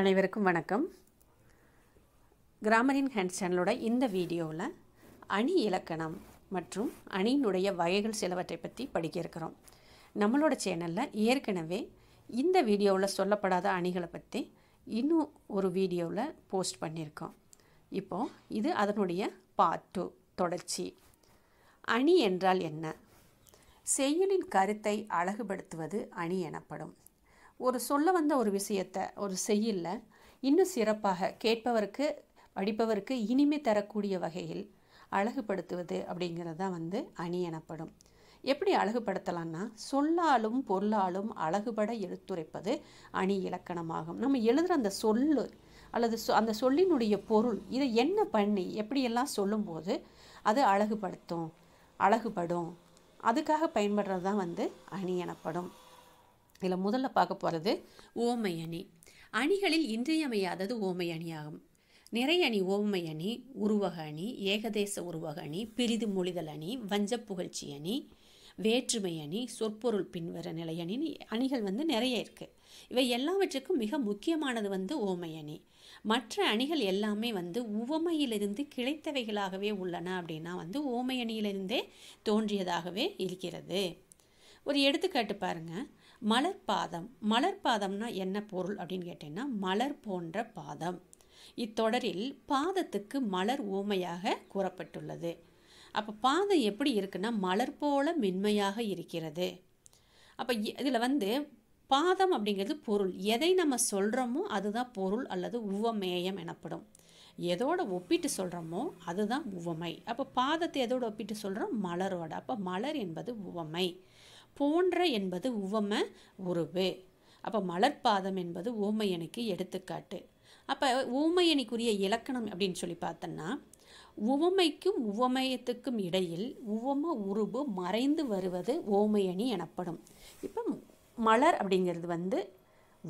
அனைவருக்கும் வணக்கம் கிராமரின் ஹேண்ட் சேனலோட இந்த வீடியோவில் அணி இலக்கணம் மற்றும் அணியினுடைய வகைகள் சிலவற்றை பற்றி படிக்க இருக்கிறோம் நம்மளோட சேனலில் ஏற்கனவே இந்த வீடியோவில் சொல்லப்படாத அணிகளை பற்றி இன்னும் ஒரு வீடியோவில் போஸ்ட் பண்ணியிருக்கோம் இப்போது இது அதனுடைய பார்ட் டூ தொடர்ச்சி அணி என்றால் என்ன செயலின் கருத்தை அழகுபடுத்துவது அணி எனப்படும் ஒரு சொல்ல வந்த ஒரு விஷயத்த ஒரு செய்யல இன்னும் சிறப்பாக கேட்பவருக்கு படிப்பவருக்கு இனிமை தரக்கூடிய வகையில் அழகுபடுத்துவது அப்படிங்கிறது தான் வந்து அணி எனப்படும் எப்படி அழகுபடுத்தலாம்னா சொல்லாலும் பொருளாலும் அழகுபட எடுத்துரைப்பது அணி இலக்கணமாகும் நம்ம எழுதுகிற அந்த சொல்லு அல்லது சொ அந்த சொல்லினுடைய பொருள் இதை என்ன பண்ணி எப்படியெல்லாம் சொல்லும்போது அது அழகுபடுத்தும் அழகுபடும் அதுக்காக பயன்படுறது தான் வந்து அணி எனப்படும் இதில் முதல்ல பார்க்க போகிறது ஓமை அணி அணிகளில் இன்றியமையாதது ஓமை அணியாகும் அணி ஓமை அணி உருவக அணி ஏகதேச உருவக அணி பிரிது மொழிதல் அணி வஞ்ச புகழ்ச்சி அணி வேற்றுமை அணி சொற்பொருள் பின்வர நிலையணின்னு அணிகள் வந்து நிறைய இருக்குது இவை எல்லாவற்றுக்கும் மிக முக்கியமானது வந்து ஓமை அணி மற்ற அணிகள் எல்லாமே வந்து உவமையிலிருந்து கிளைத்தவைகளாகவே உள்ளன அப்படின்னா வந்து ஓமை அணியிலிருந்தே தோன்றியதாகவே இருக்கிறது ஒரு எடுத்துக்காட்டு பாருங்கள் மலர் பாதம் மலர் என்ன பொருள் அப்படின்னு கேட்டேன்னா மலர் போன்ற பாதம் இத்தொடரில் பாதத்துக்கு மலர் ஊமையாக கூறப்பட்டுள்ளது அப்போ பாதம் எப்படி இருக்குன்னா மலர் போல மென்மையாக இருக்கிறது அப்போ இதில் வந்து பாதம் அப்படிங்கிறது பொருள் எதை நம்ம சொல்கிறோமோ அதுதான் பொருள் அல்லது உவமேயம் எனப்படும் எதோட ஒப்பிட்டு சொல்கிறோமோ அதுதான் உவமை அப்போ பாதத்தை எதோட ஒப்பிட்டு சொல்கிறோம் மலரோட அப்போ மலர் என்பது உவமை போன்ற என்பது உவம உருவு அப்போ மலர்பாதம் என்பது ஓமையனுக்கு எடுத்துக்காட்டு அப்போ ஊமையனுக்குரிய இலக்கணம் அப்படின்னு சொல்லி பார்த்தோன்னா உவமைக்கும் உவமயத்துக்கும் இடையில் உவம உருவு மறைந்து வருவது ஓமையணி எனப்படும் இப்போ மலர் அப்படிங்கிறது வந்து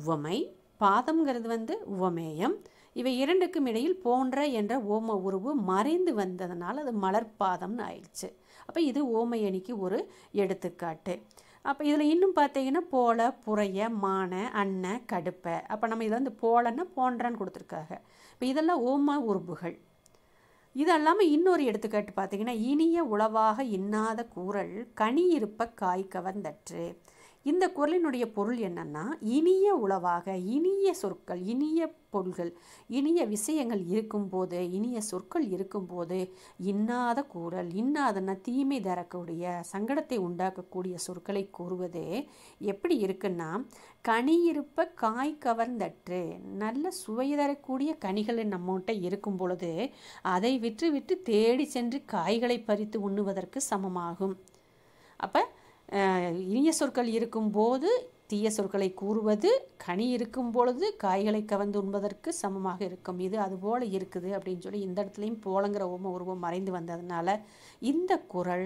உவமை பாதம்ங்கிறது வந்து உவமேயம் இவை இரண்டுக்கும் இடையில் போன்ற என்ற ஓம உருவு மறைந்து வந்ததுனால் அது மலர்பாதம்னு ஆயிடுச்சு அப்போ இது ஓமையணிக்கு ஒரு எடுத்துக்காட்டு அப்போ இதில் இன்னும் பார்த்தீங்கன்னா போல புறைய மான அன்ன கடுப்பை அப்போ நம்ம இதில் வந்து போலன்னா போன்றான்னு கொடுத்துருக்காங்க இப்போ இதெல்லாம் ஓமா உறுப்புகள் இது அல்லாமல் இன்னொரு எடுத்துக்காட்டு பார்த்தீங்கன்னா இனிய உளவாக இன்னாத கூறல் கனி இருப்ப காய் வந்தற்று இந்த குரலினுடைய பொருள் என்னன்னா இனிய உளவாக இனிய சொற்கள் இனிய பொருள்கள் இனிய விஷயங்கள் இருக்கும்போது இனிய சொற்கள் இருக்கும்போது இன்னாத கூறல் இன்னாதன தீமை தரக்கூடிய சங்கடத்தை உண்டாக்கக்கூடிய சொற்களை கூறுவது எப்படி இருக்குன்னா கனியிருப்ப காய் கவர்ந்தற்று நல்ல சுவை தரக்கூடிய கனிகள் நம்மகிட்ட இருக்கும் பொழுது அதை விற்று விட்டு தேடி சென்று காய்களை பறித்து உண்ணுவதற்கு சமமாகும் அப்போ இனிய சொற்கள் இருக்கும்போது தீய சொற்களை கூறுவது கனி இருக்கும் பொழுது காய்களை கவர்ந்து உண்பதற்கு சமமாக இருக்கும் இது அதுபோல் இருக்குது அப்படின்னு சொல்லி இந்த இடத்துலையும் போலங்கிற ஓமை உருவம் மறைந்து வந்ததுனால இந்த குரல்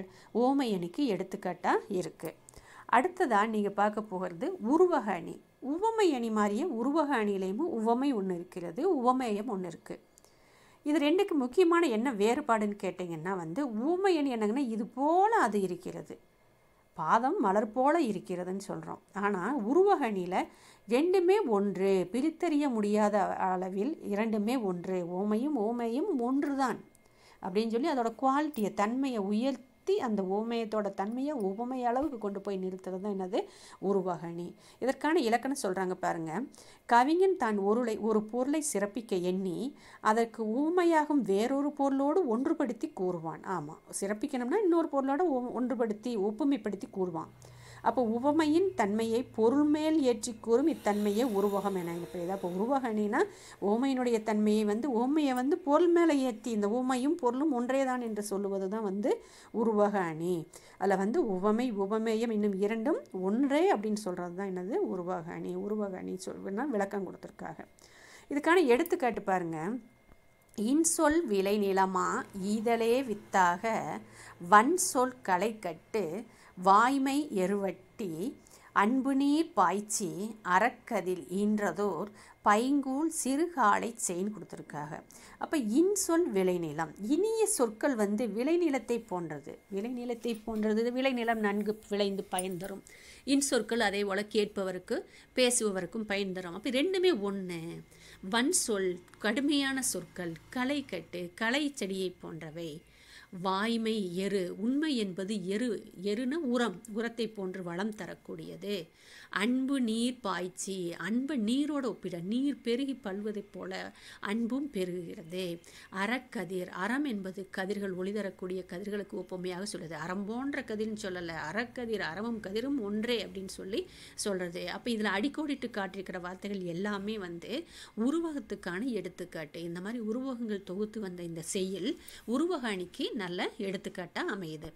அணிக்கு எடுத்துக்காட்டாக இருக்குது அடுத்ததாக நீங்கள் பார்க்க போகிறது உருவக அணி உவமை அணி மாதிரியே உருவக அணியிலையும் உவமை ஒன்று இருக்கிறது உவமேயம் ஒன்று இருக்குது இது ரெண்டுக்கு முக்கியமான என்ன வேறுபாடுன்னு கேட்டிங்கன்னா வந்து ஊமை அணி என்னங்கன்னா இது போல் அது இருக்கிறது பாதம் மலர் போல இருக்கிறதுன்னு சொல்கிறோம் ஆனால் உருவகணியில் ரெண்டுமே ஒன்று பிரித்தறிய முடியாத அளவில் இரண்டுமே ஒன்று ஓமையும் ஓமையும் ஒன்று தான் அப்படின்னு சொல்லி அதோடய குவாலிட்டியை தன்மையை உயர்த்தி சுற்றி அந்த ஓமயத்தோட தன்மையை உபமை அளவுக்கு கொண்டு போய் நிறுத்துறது தான் என்னது உருவகணி இதற்கான இலக்கணம் சொல்கிறாங்க பாருங்கள் கவிஞன் தான் ஒருளை ஒரு பொருளை சிறப்பிக்க எண்ணி அதற்கு ஊமையாகும் வேறொரு பொருளோடு ஒன்றுபடுத்தி கூறுவான் ஆமாம் சிறப்பிக்கணும்னா இன்னொரு பொருளோட ஒன்றுபடுத்தி ஒப்புமைப்படுத்தி கூறுவான் அப்போ உவமையின் தன்மையை பொருள் மேல் ஏற்றி கூறும் இத்தன்மையே உருவகம் என இப்போ அப்போ உருவகணினா ஓமையினுடைய தன்மையை வந்து ஓமையை வந்து பொருள் மேலே ஏற்றி இந்த உவமையும் பொருளும் ஒன்றே தான் என்று சொல்லுவது தான் வந்து உருவக அணி அதில் வந்து உவமை உவமேயம் இன்னும் இரண்டும் ஒன்றே அப்படின்னு சொல்கிறது தான் என்னது உருவக அணி உருவக அணி சொல்லுன்னா விளக்கம் கொடுத்துருக்காங்க இதுக்கான எடுத்துக்காட்டு பாருங்கள் இன்சொல் விளை நிலமா ஈதலே வித்தாக சொல் களை கட்டு வாய்மை எருவட்டி அன்பு நீர் பாய்ச்சி அறக்கதில் ஈன்றதோர் பைங்கூல் சிறுகாலை செயின் கொடுத்துருக்காங்க அப்போ இன்சொல் விளைநிலம் இனிய சொற்கள் வந்து விளைநிலத்தை போன்றது விளைநிலத்தை போன்றது விளைநிலம் நன்கு விளைந்து பயன் தரும் இன்சொற்கள் அதே போல் கேட்பவருக்கு பேசுபவருக்கும் பயன் தரும் அப்போ ரெண்டுமே ஒன்று வன் சொல் கடுமையான சொற்கள் களை கட்டு களை செடியை போன்றவை வாய்மை எரு உண்மை என்பது எரு எருன்னு உரம் உரத்தை போன்று வளம் தரக்கூடியது அன்பு நீர் பாய்ச்சி அன்பு நீரோட ஒப்பிட நீர் பெருகி பல்வதைப் போல அன்பும் பெருகுகிறது அறக்கதிர் அறம் என்பது கதிர்கள் ஒளிதரக்கூடிய கதிர்களுக்கு ஒப்புமையாக சொல்லுது அறம் போன்ற கதிர்னு சொல்லலை அறக்கதிர் அறமும் கதிரும் ஒன்றே அப்படின்னு சொல்லி சொல்கிறது அப்போ இதில் அடிக்கோடிட்டு காட்டியிருக்கிற வார்த்தைகள் எல்லாமே வந்து உருவகத்துக்கான எடுத்துக்காட்டு இந்த மாதிரி உருவகங்கள் தொகுத்து வந்த இந்த செயல் உருவக அணிக்கு நல்ல எடுத்துக்காட்டாக அமையுது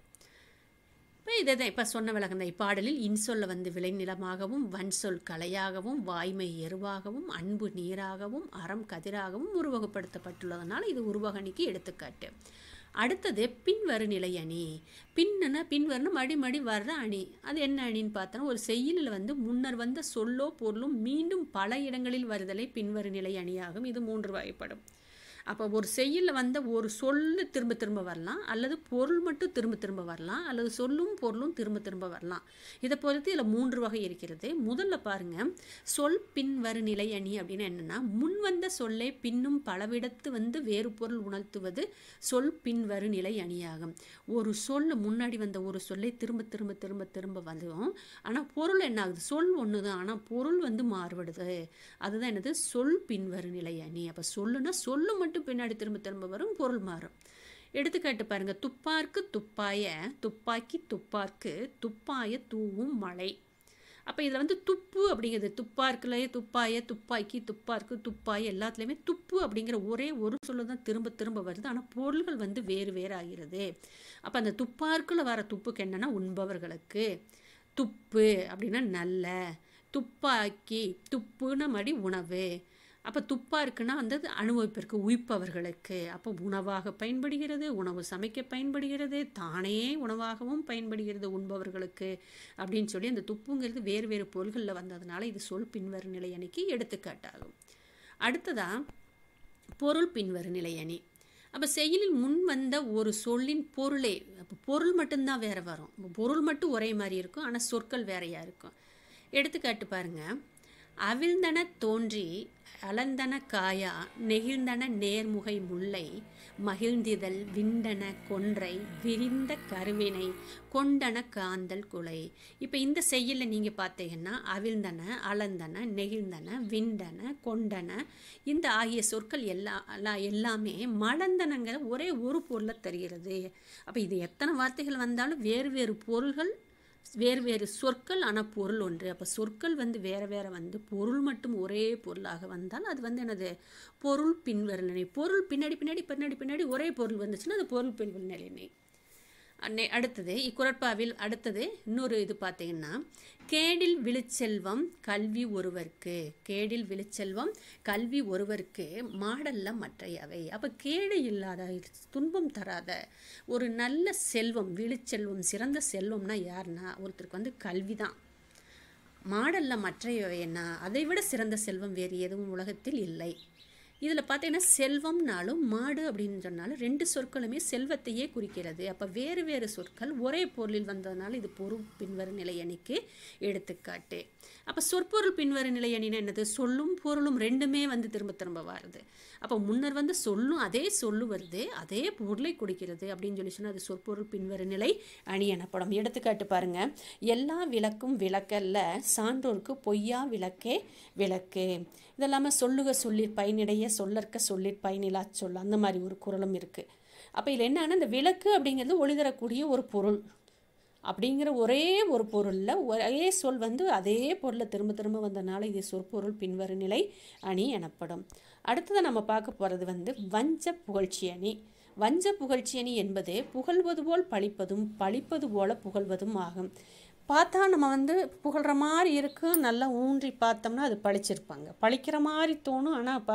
இப்போ இதை தான் இப்போ சொன்ன விளக்கம் தான் இப்பாடலில் இன்சொல்ல வந்து விளைநிலமாகவும் வன்சொல் கலையாகவும் வாய்மை எருவாகவும் அன்பு நீராகவும் அறம் கதிராகவும் உருவகப்படுத்தப்பட்டுள்ளதனால் இது உருவகணிக்கு எடுத்துக்காட்டு அடுத்தது பின்வரு நிலை அணி பின்னுன்னா பின்வருன்னு மடி மடி வர்ற அணி அது என்ன அணின்னு பார்த்தோன்னா ஒரு செய்யுளில் வந்து முன்னர் வந்த சொல்லோ பொருளும் மீண்டும் பல இடங்களில் வருதலை பின்வரு நிலை அணியாகும் இது மூன்று வகைப்படும் அப்போ ஒரு செய்யில் வந்த ஒரு சொல் திரும்ப திரும்ப வரலாம் அல்லது பொருள் மட்டும் திரும்ப திரும்ப வரலாம் அல்லது சொல்லும் பொருளும் திரும்ப திரும்ப வரலாம் இதை பொறுத்து இதில் மூன்று வகை இருக்கிறது முதல்ல பாருங்கள் சொல் பின்வரு நிலை அணி அப்படின்னு என்னென்னா முன் வந்த சொல்லை பின்னும் பலவிடத்து வந்து வேறு பொருள் உணர்த்துவது சொல் பின்வரு நிலை அணியாகும் ஒரு சொல் முன்னாடி வந்த ஒரு சொல்லை திரும்ப திரும்ப திரும்ப திரும்ப வந்தோம் ஆனால் பொருள் என்ன ஆகுது சொல் ஒன்று தான் ஆனால் பொருள் வந்து மாறுபடுது அதுதான் என்னது சொல் பின்வரு நிலை அணி அப்போ சொல்லுன்னா சொல்லு மட்டும் மட்டும் பின்னாடி திரும்ப திரும்ப வரும் பொருள் மாறும் எடுத்துக்காட்டு பாருங்கள் துப்பாக்கு துப்பாய துப்பாக்கி துப்பாக்கு துப்பாய தூவும் மழை அப்போ இதில் வந்து துப்பு அப்படிங்கிறது துப்பார்க்குலேயே துப்பாய துப்பாக்கி துப்பாக்கு துப்பாய் எல்லாத்துலேயுமே துப்பு அப்படிங்கிற ஒரே ஒரு சொல்ல தான் திரும்ப திரும்ப வருது ஆனால் பொருள்கள் வந்து வேறு வேறு ஆகிறது அப்போ அந்த துப்பார்க்கில் வர துப்புக்கு என்னென்னா உண்பவர்களுக்கு துப்பு அப்படின்னா நல்ல துப்பாக்கி துப்புன மாதிரி உணவு அப்போ துப்பாக இருக்குன்னா அந்த அனுபவிப்பிற்கு உயிப்பவர்களுக்கு அப்போ உணவாக பயன்படுகிறது உணவு சமைக்க பயன்படுகிறது தானே உணவாகவும் பயன்படுகிறது உண்பவர்களுக்கு அப்படின்னு சொல்லி அந்த துப்புங்கிறது வேறு வேறு பொருள்களில் வந்ததுனால இது சொல் பின்வரும் நிலையணிக்கு எடுத்துக்காட்டாகும் அடுத்ததாக பொருள் பின்வரும் நிலையணி அப்போ செயலில் முன் வந்த ஒரு சொல்லின் பொருளே அப்போ பொருள் மட்டும்தான் வேறு வரும் பொருள் மட்டும் ஒரே மாதிரி இருக்கும் ஆனால் சொற்கள் வேறையாக இருக்கும் எடுத்துக்காட்டு பாருங்கள் அவிழ்ந்தன தோன்றி அலந்தன காயா நெகிழ்ந்தன நேர்முகை முல்லை மகிழ்ந்திதழ் விண்டன கொன்றை விரிந்த கருவினை கொண்டன காந்தல் குலை இப்போ இந்த செய்யலில் நீங்கள் பார்த்தீங்கன்னா அவிழ்ந்தன அலந்தன நெகிழ்ந்தன விண்டன கொண்டன இந்த ஆகிய சொற்கள் எல்லா எல்லாமே மலந்தனங்கிற ஒரே ஒரு பொருளை தருகிறது அப்போ இது எத்தனை வார்த்தைகள் வந்தாலும் வேறு வேறு பொருள்கள் வேறு வேறு சொற்கள் ஆனால் பொருள் ஒன்று அப்போ சொற்கள் வந்து வேறு வேறு வந்து பொருள் மட்டும் ஒரே பொருளாக வந்தால் அது வந்து எனது பொருள் பின்வரல் நிலை பொருள் பின்னாடி பின்னாடி பின்னாடி பின்னாடி ஒரே பொருள் வந்துச்சுன்னா அது பொருள் பின்வரல் நிலைமை அடுத்தது இக்குரட்பாவில் அடுத்தது இன்னொரு இது பார்த்தீங்கன்னா கேடில் விழுச்செல்வம் கல்வி ஒருவருக்கு கேடில் விழுச்செல்வம் கல்வி ஒருவருக்கு மாடல்ல மற்றையவை அப்போ கேடு இல்லாத துன்பம் தராத ஒரு நல்ல செல்வம் விழுச்செல்வம் சிறந்த செல்வம்னா யாருன்னா ஒருத்தருக்கு வந்து கல்வி தான் மாடல்ல மற்றையவைன்னா அதை விட சிறந்த செல்வம் வேறு எதுவும் உலகத்தில் இல்லை இதில் பார்த்தீங்கன்னா செல்வம்னாலும் மாடு அப்படின்னு சொன்னாலும் ரெண்டு சொற்களுமே செல்வத்தையே குறிக்கிறது அப்போ வேறு வேறு சொற்கள் ஒரே பொருளில் வந்ததுனால இது பொருள் பின்வரும் நிலை அணிக்கு எடுத்துக்காட்டு அப்போ சொற்பொருள் பின்வர நிலை அணினா என்னது சொல்லும் பொருளும் ரெண்டுமே வந்து திரும்ப திரும்ப வருது அப்போ முன்னர் வந்து சொல்லும் அதே சொல்லு வருது அதே பொருளை கொடுக்கிறது அப்படின்னு சொல்லி சொன்னால் அது சொற்பொருள் பின்வர நிலை அணி எனப்படும் எடுத்துக்காட்டு பாருங்க எல்லா விளக்கும் விளக்கல்ல சான்றோருக்கு பொய்யா விளக்கே விளக்கு இதெல்லாம சொல்லுக சொல்லிற் பயனிடைய சொல்லற்க சொல்லிற் பயனிலா சொல் அந்த மாதிரி ஒரு குரலும் இருக்குது அப்போ இதில் என்னன்னா இந்த விளக்கு அப்படிங்கிறது ஒளிதரக்கூடிய ஒரு பொருள் அப்படிங்கிற ஒரே ஒரு பொருளில் ஒரே சொல் வந்து அதே பொருளை திரும்ப திரும்ப வந்தனால இது சொற்பொருள் பின்வரும் நிலை அணி எனப்படும் அடுத்ததை நம்ம பார்க்க போகிறது வந்து வஞ்ச புகழ்ச்சி அணி வஞ்ச புகழ்ச்சி அணி என்பது புகழ்வது போல் பழிப்பதும் பழிப்பது போல புகழ்வதும் ஆகும் பார்த்தா நம்ம வந்து புகழ்கிற மாதிரி இருக்கும் நல்லா ஊன்றி பார்த்தோம்னா அது பழிச்சிருப்பாங்க பழிக்கிற மாதிரி தோணும் ஆனால் ப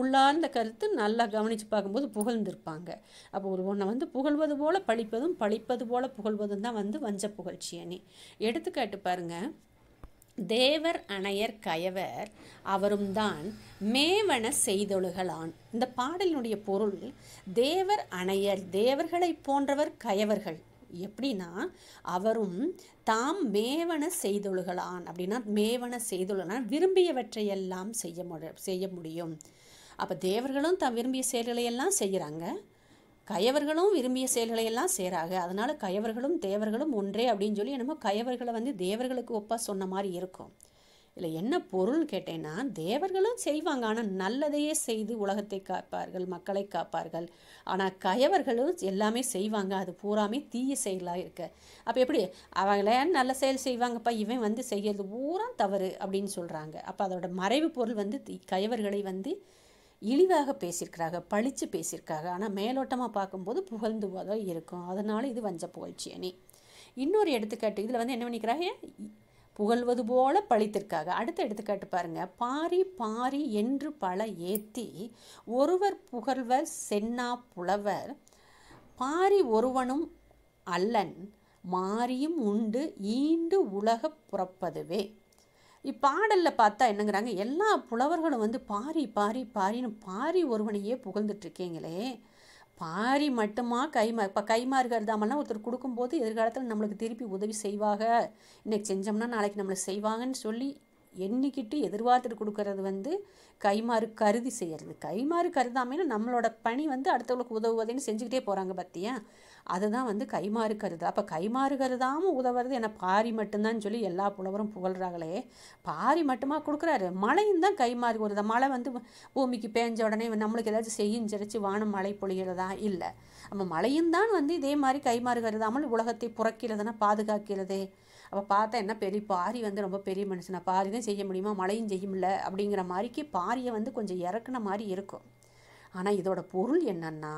உள்ளார்ந்த கருத்து நல்லா கவனித்து பார்க்கும்போது புகழ்ந்திருப்பாங்க அப்போ ஒரு ஒன்றை வந்து புகழ்வது போல் பழிப்பதும் பழிப்பது போல் புகழ்வதும் தான் வந்து வஞ்ச புகழ்ச்சி அணி எடுத்துக்காட்டு பாருங்கள் தேவர் அணையர் கயவர் அவரும் தான் மேவன செய்தொழுகலான் இந்த பாடலினுடைய பொருள் தேவர் அணையர் தேவர்களை போன்றவர் கயவர்கள் எப்படின்னா அவரும் தாம் மேவன செய்தொழுகலான் அப்படின்னா மேவன விரும்பியவற்றை விரும்பியவற்றையெல்லாம் செய்ய முடிய செய்ய முடியும் அப்போ தேவர்களும் தான் விரும்பிய செயல்களை எல்லாம் செய்கிறாங்க கயவர்களும் விரும்பிய செயல்களை எல்லாம் செய்கிறாங்க அதனால் கயவர்களும் தேவர்களும் ஒன்றே அப்படின்னு சொல்லி என்னமோ கயவர்களை வந்து தேவர்களுக்கு ஒப்பாக சொன்ன மாதிரி இருக்கும் இதில் என்ன பொருள்னு கேட்டேன்னா தேவர்களும் செய்வாங்க ஆனால் நல்லதையே செய்து உலகத்தை காப்பார்கள் மக்களை காப்பார்கள் ஆனால் கயவர்களும் எல்லாமே செய்வாங்க அது பூராமே தீய செயலாக இருக்க அப்போ எப்படி அவங்கள நல்ல செயல் செய்வாங்கப்பா இவன் வந்து செய்யறது பூரா தவறு அப்படின்னு சொல்கிறாங்க அப்போ அதோட மறைவு பொருள் வந்து கயவர்களை வந்து இழிவாக பேசியிருக்கிறாங்க பழித்து பேசியிருக்காங்க ஆனால் மேலோட்டமாக பார்க்கும்போது புகழ்ந்துவதாக இருக்கும் அதனால் இது வஞ்ச புகழ்ச்சி அணி இன்னொரு எடுத்துக்காட்டு இதில் வந்து என்ன பண்ணிக்கிறாங்க புகழ்வது போல பழித்திருக்காங்க அடுத்த எடுத்துக்காட்டு பாருங்க பாரி பாரி என்று பல ஏத்தி ஒருவர் புகழ்வர் சென்னா புலவர் பாரி ஒருவனும் அல்லன் மாறியும் உண்டு ஈண்டு உலக புறப்பதுவே இப்பாடலில் பார்த்தா என்னங்கிறாங்க எல்லா புலவர்களும் வந்து பாரி பாரி பாரின்னு பாரி ஒருவனையே புகழ்ந்துட்டுருக்கீங்களே பாரி மட்டுமா கைமா இப்போ கைமாறுக இருந்தாமல்லாம் ஒருத்தர் கொடுக்கும்போது எதிர்காலத்தில் நம்மளுக்கு திருப்பி உதவி செய்வாங்க இன்றைக்கி செஞ்சோம்னா நாளைக்கு நம்மளை செய்வாங்கன்னு சொல்லி எண்ணிக்கிட்டு எதிர்பார்த்துட்டு கொடுக்கறது வந்து கைமாறு கருதி செய்கிறது கைமாறு கருதாமைன்னா நம்மளோட பணி வந்து அடுத்தவங்களுக்கு உதவுவதுன்னு செஞ்சுக்கிட்டே போகிறாங்க பார்த்தியா அதுதான் வந்து கைமாறு கருது அப்போ கைமாறு கருதாமல் உதவுறது என்ன பாரி மட்டும்தான் சொல்லி எல்லா புலவரும் புகழ்கிறாங்களே பாரி மட்டுமா கொடுக்குறாரு மழையும் தான் கைமாறு வருது மழை வந்து பூமிக்கு பேஞ்ச உடனே நம்மளுக்கு ஏதாச்சும் செய்யும் சிரிச்சு வானம் மழை பொழிகிறதா இல்லை நம்ம மழையும் தான் வந்து இதே மாதிரி கைமாறு கருதாமல் உலகத்தை புறக்கிறதுனா பாதுகாக்கிறது அப்போ பார்த்தா என்ன பெரிய பாரி வந்து ரொம்ப பெரிய மனுஷனா பாரி தான் செய்ய முடியுமா மழையும் செய்ய முடியல அப்படிங்கிற மாதிரிக்கு பாரியை வந்து கொஞ்சம் இறக்குன மாதிரி இருக்கும் ஆனால் இதோட பொருள் என்னன்னா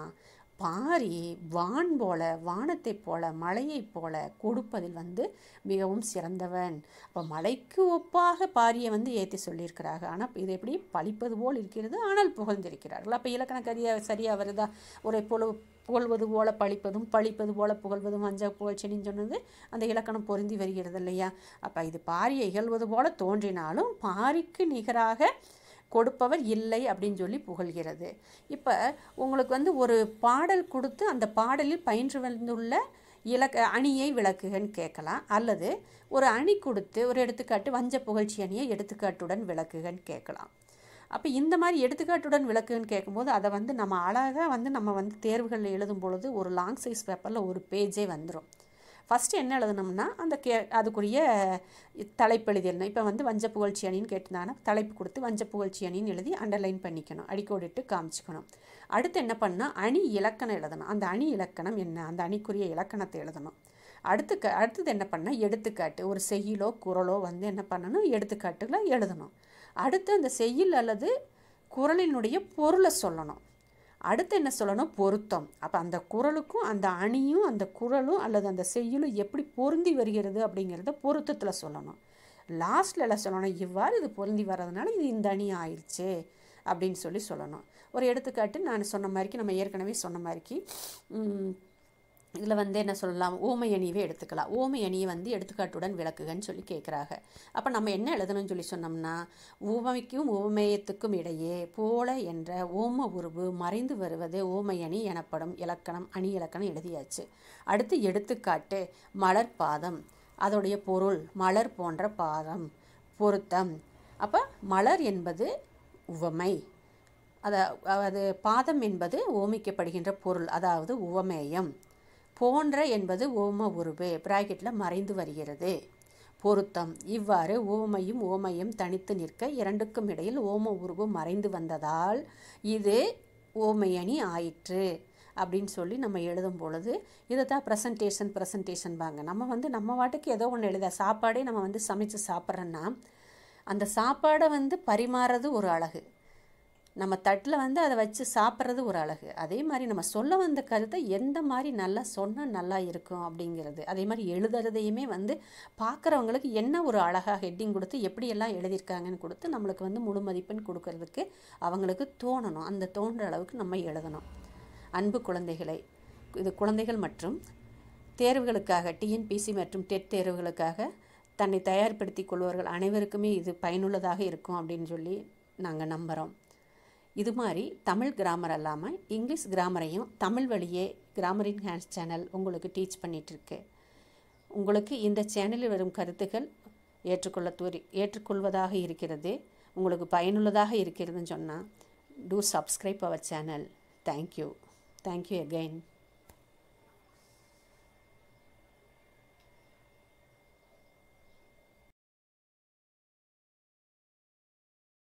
பாரி வான் போல வானத்தைப் போல மலையைப் போல கொடுப்பதில் வந்து மிகவும் சிறந்தவன் அப்போ மலைக்கு ஒப்பாக பாரியை வந்து ஏற்றி சொல்லியிருக்கிறாங்க ஆனால் இது எப்படி பழிப்பது போல் இருக்கிறது ஆனால் புகழ்ந்திருக்கிறார்கள் அப்போ இலக்கண கரியா சரியாக வருதா ஒரு பொழு புகழ்வது போல பழிப்பதும் பழிப்பது போல புகழ்வதும் அஞ்ச புகழ்ச்சின்னு சொன்னது அந்த இலக்கணம் பொருந்தி வருகிறது இல்லையா அப்போ இது பாரியை இகழ்வது போல தோன்றினாலும் பாரிக்கு நிகராக கொடுப்பவர் இல்லை அப்படின்னு சொல்லி புகழ்கிறது இப்போ உங்களுக்கு வந்து ஒரு பாடல் கொடுத்து அந்த பாடலில் பயின்று வந்துள்ள இலக்க அணியை விளக்குகன்னு கேட்கலாம் அல்லது ஒரு அணி கொடுத்து ஒரு எடுத்துக்காட்டு வஞ்ச புகழ்ச்சி அணியை எடுத்துக்காட்டுடன் விளக்குகன்னு கேட்கலாம் அப்போ இந்த மாதிரி எடுத்துக்காட்டுடன் விளக்குன்னு கேட்கும்போது அதை வந்து நம்ம அழகாக வந்து நம்ம வந்து தேர்வுகளில் எழுதும் பொழுது ஒரு லாங் சைஸ் பேப்பரில் ஒரு பேஜே வந்துடும் ஃபஸ்ட்டு என்ன எழுதணும்னா அந்த கே அதுக்குரிய தலைப்பு எழுதிடணும் இப்போ வந்து வஞ்ச புகழ்ச்சி அணின்னு கேட்டிருந்தாங்கன்னா தலைப்பு கொடுத்து வஞ்ச புகழ்ச்சி அணின்னு எழுதி அண்டர்லைன் பண்ணிக்கணும் அடிக்கோடிட்டு காமிச்சிக்கணும் அடுத்து என்ன பண்ணால் அணி இலக்கணம் எழுதணும் அந்த அணி இலக்கணம் என்ன அந்த அணிக்குரிய இலக்கணத்தை எழுதணும் அடுத்து க அடுத்தது என்ன பண்ணால் எடுத்துக்காட்டு ஒரு செய்யிலோ குரலோ வந்து என்ன பண்ணணும் எடுத்துக்காட்டுகளை எழுதணும் அடுத்து அந்த செய்யில் அல்லது குரலினுடைய பொருளை சொல்லணும் அடுத்து என்ன சொல்லணும் பொருத்தம் அப்போ அந்த குரலுக்கும் அந்த அணியும் அந்த குரலும் அல்லது அந்த செய்யலும் எப்படி பொருந்தி வருகிறது அப்படிங்கிறத பொருத்தத்தில் சொல்லணும் லாஸ்ட்டில் எல்லாம் சொல்லணும் இவ்வாறு இது பொருந்தி வர்றதுனால இது இந்த அணி ஆயிடுச்சு அப்படின்னு சொல்லி சொல்லணும் ஒரு எடுத்துக்காட்டு நான் சொன்ன மாதிரிக்கு நம்ம ஏற்கனவே சொன்ன மாதிரிக்கு இதில் வந்து என்ன சொல்லலாம் ஓமை அணியவே எடுத்துக்கலாம் ஓமை அணியை வந்து எடுத்துக்காட்டுடன் விளக்குகன்னு சொல்லி கேட்குறாங்க அப்போ நம்ம என்ன எழுதணும்னு சொல்லி சொன்னோம்னா ஓமைக்கும் ஓமேயத்துக்கும் இடையே போல என்ற ஓம உருவு மறைந்து வருவது ஓமை அணி எனப்படும் இலக்கணம் அணி இலக்கணம் எழுதியாச்சு அடுத்து எடுத்துக்காட்டு மலர் பாதம் அதோடைய பொருள் மலர் போன்ற பாதம் பொருத்தம் அப்போ மலர் என்பது உவமை அதை அது பாதம் என்பது ஓமிக்கப்படுகின்ற பொருள் அதாவது உவமேயம் போன்ற என்பது ஓம உருவு பிராக்கெட்டில் மறைந்து வருகிறது பொருத்தம் இவ்வாறு ஓமையும் ஓமையும் தனித்து நிற்க இரண்டுக்கும் இடையில் ஓம உருவு மறைந்து வந்ததால் இது ஓமையணி ஆயிற்று அப்படின்னு சொல்லி நம்ம எழுதும் பொழுது இதை தான் ப்ரெசன்டேஷன் ப்ரெசன்டேஷன்பாங்க நம்ம வந்து நம்ம வாட்டுக்கு ஏதோ ஒன்று எழுத சாப்பாடே நம்ம வந்து சமைச்சு சாப்பிட்றோன்னா அந்த சாப்பாடை வந்து பரிமாறது ஒரு அழகு நம்ம தட்டில் வந்து அதை வச்சு சாப்பிட்றது ஒரு அழகு அதே மாதிரி நம்ம சொல்ல வந்த கருத்தை எந்த மாதிரி நல்லா சொன்னால் நல்லா இருக்கும் அப்படிங்கிறது அதே மாதிரி எழுதுறதையுமே வந்து பார்க்குறவங்களுக்கு என்ன ஒரு அழகாக ஹெட்டிங் கொடுத்து எப்படியெல்லாம் எழுதியிருக்காங்கன்னு கொடுத்து நம்மளுக்கு வந்து முழு மதிப்பெண் கொடுக்கறதுக்கு அவங்களுக்கு தோணணும் அந்த தோன்ற அளவுக்கு நம்ம எழுதணும் அன்பு குழந்தைகளை இது குழந்தைகள் மற்றும் தேர்வுகளுக்காக டிஎன்பிசி மற்றும் டெட் தேர்வுகளுக்காக தன்னை தயார்படுத்தி கொள்வர்கள் அனைவருக்குமே இது பயனுள்ளதாக இருக்கும் அப்படின்னு சொல்லி நாங்கள் நம்புகிறோம் இது மாதிரி தமிழ் கிராமர் அல்லாமல் இங்கிலீஷ் கிராமரையும் தமிழ் வழியே கிராமர் இன் ஹேண்ட்ஸ் சேனல் உங்களுக்கு டீச் பண்ணிகிட்ருக்கு உங்களுக்கு இந்த சேனலில் வரும் கருத்துக்கள் ஏற்றுக்கொள்ள ஏற்றுக்கொள்வதாக இருக்கிறது உங்களுக்கு பயனுள்ளதாக இருக்கிறதுன்னு சொன்னால் do subscribe our channel thank you thank you again